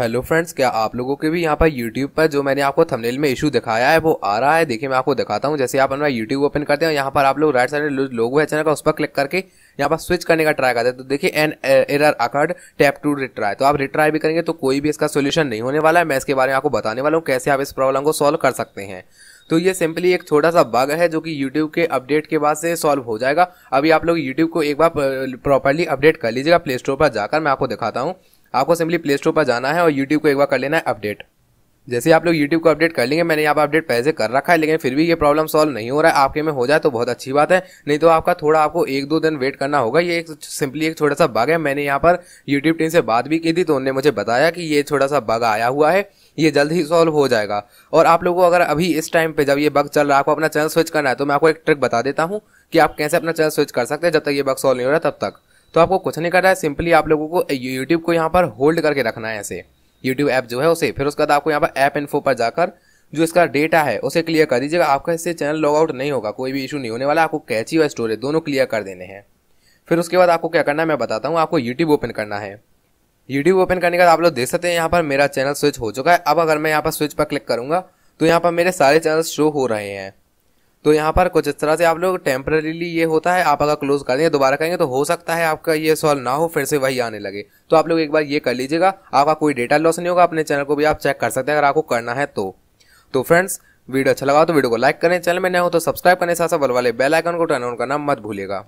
hello friends क्या आप लोगों के भी यहाँ पर यूट्यूब पर जो मैंने आपको थंबनेल में इशू दिखाया है वो आ रहा है देखिए मैं आपको दिखाता हूँ जैसे आप अपना यूट्यूब ओपन करते हैं यहाँ पर आप लोग राइट साइड लोगो है चैनल का उस पर क्लिक करके यहाँ पर स्विच करने का ट्राई करते हैं तो देखिए an error occurred tap to retry तो आप रिट्राई भी करेंगे तो कोई भी इसका सोल्यूशन नहीं होने वाला है मैं इसके बारे में आपको बताने वाला हूँ कैसे आप इस प्रॉब्लम को सॉल्व कर सकते हैं तो ये सिंपली एक छोटा सा बग है जो कि YouTube के अपडेट के बाद से सॉल्व हो जाएगा अभी आप लोग YouTube को एक बार प्रॉपरली अपडेट कर लीजिएगा प्ले स्टोर पर जाकर मैं आपको दिखाता हूँ आपको सिंपली प्ले स्टोर पर जाना है और यूट्यूब को एक बार कर लेना है अपडेट जैसे आप लोग यूट्यूब को अपडेट कर लेंगे मैंने यहाँ पर अपडेट पहले कर रखा है लेकिन फिर भी ये प्रॉब्लम सॉल्व नहीं हो रहा है आपके में हो जाए तो बहुत अच्छी बात है नहीं तो आपका थोड़ा आपको एक दो दिन वेट करना होगा ये एक सिंपली एक छोटा सा बग है मैंने यहाँ पर यूट्यूब टीम से बात भी की थी तो उन्होंने मुझे बताया कि ये छोटा सा बग आया हुआ है ये जल्द ही सॉल्व हो जाएगा और आप लोगों को अगर अभी इस टाइम पर जब ये बग चल रहा है आपको अपना चैनल स्विच करना है तो मैं आपको एक ट्रिक बता देता हूँ कि आप कैसे अपना चैनल स्विच कर सकते हैं जब तक ये बग सॉल्व नहीं हो रहा तब तक तो आपको कुछ नहीं करना है सिंपली आप लोगों को यूट्यूब को यहाँ पर होल्ड करके रखना है ऐसे यूट्यूब ऐप जो है उसे फिर उसके बाद आपको यहाँ पर ऐप इन्फो पर जाकर जो इसका डेटा है उसे क्लियर कर दीजिएगा आपका इससे चैनल लॉग आउट नहीं होगा कोई भी इशू नहीं होने वाला आपको कैची और स्टोरेज दोनों क्लियर कर देने हैं फिर उसके बाद आपको क्या करना है मैं बताता हूँ आपको यूट्यूब ओपन करना है यूट्यूब ओपन करने के बाद आप लोग देख सकते हैं यहाँ पर मेरा चैनल स्विच हो चुका है अब अगर मैं यहाँ पर स्विच पर क्लिक करूँगा तो यहाँ पर मेरे सारे चैनल शो हो रहे हैं तो यहाँ पर कुछ इस तरह से आप लोग टेम्परेली ये होता है आप अगर क्लोज कर देंगे दोबारा करेंगे तो हो सकता है आपका ये सॉल्व ना हो फिर से वही आने लगे तो आप लोग एक बार ये कर लीजिएगा आपका कोई डेटा लॉस नहीं होगा अपने चैनल को भी आप चेक कर सकते हैं अगर आपको करना है तो तो फ्रेंड्स वीडियो अच्छा लगा तो वीडियो को लाइक करें चैनल में नए हो तो सब्सक्राइब करने साथ साथ बल वाले बेल आइकन को टर्न ऑन करना मत भूलिएगा